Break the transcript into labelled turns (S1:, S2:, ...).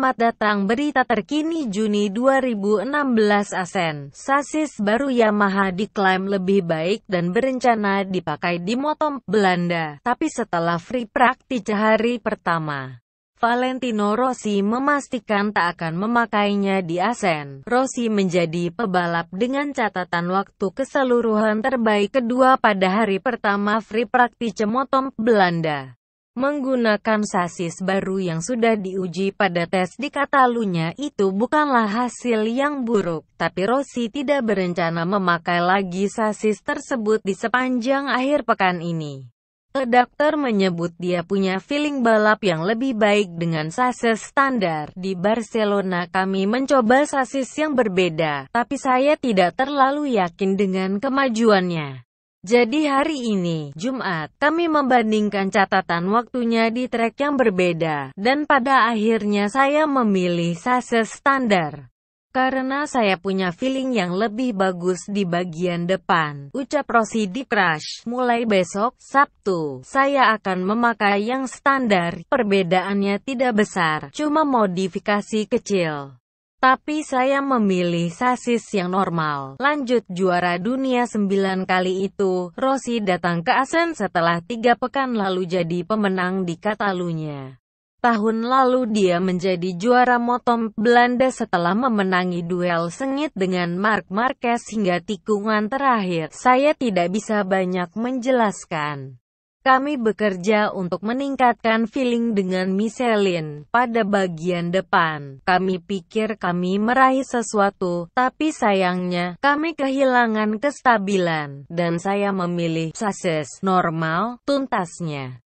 S1: Selamat datang berita terkini Juni 2016 Asen. Sasis baru Yamaha diklaim lebih baik dan berencana dipakai di Motom, Belanda. Tapi setelah free practice hari pertama, Valentino Rossi memastikan tak akan memakainya di Asen. Rossi menjadi pebalap dengan catatan waktu keseluruhan terbaik kedua pada hari pertama free practice Motom, Belanda. Menggunakan sasis baru yang sudah diuji pada tes di Katalunya itu bukanlah hasil yang buruk, tapi Rossi tidak berencana memakai lagi sasis tersebut di sepanjang akhir pekan ini. Dokter menyebut dia punya feeling balap yang lebih baik dengan sasis standar. Di Barcelona kami mencoba sasis yang berbeda, tapi saya tidak terlalu yakin dengan kemajuannya. Jadi hari ini, Jumat, kami membandingkan catatan waktunya di trek yang berbeda, dan pada akhirnya saya memilih sase standar. Karena saya punya feeling yang lebih bagus di bagian depan, ucap Rossi di crash. Mulai besok, Sabtu, saya akan memakai yang standar, perbedaannya tidak besar, cuma modifikasi kecil. Tapi saya memilih sasis yang normal. Lanjut juara dunia sembilan kali itu, Rossi datang ke Asen setelah tiga pekan lalu jadi pemenang di Katalunya. Tahun lalu dia menjadi juara motom Belanda setelah memenangi duel sengit dengan Mark Marquez hingga tikungan terakhir. Saya tidak bisa banyak menjelaskan. Kami bekerja untuk meningkatkan feeling dengan Michelin pada bagian depan. Kami pikir kami meraih sesuatu, tapi sayangnya, kami kehilangan kestabilan, dan saya memilih sukses normal, tuntasnya.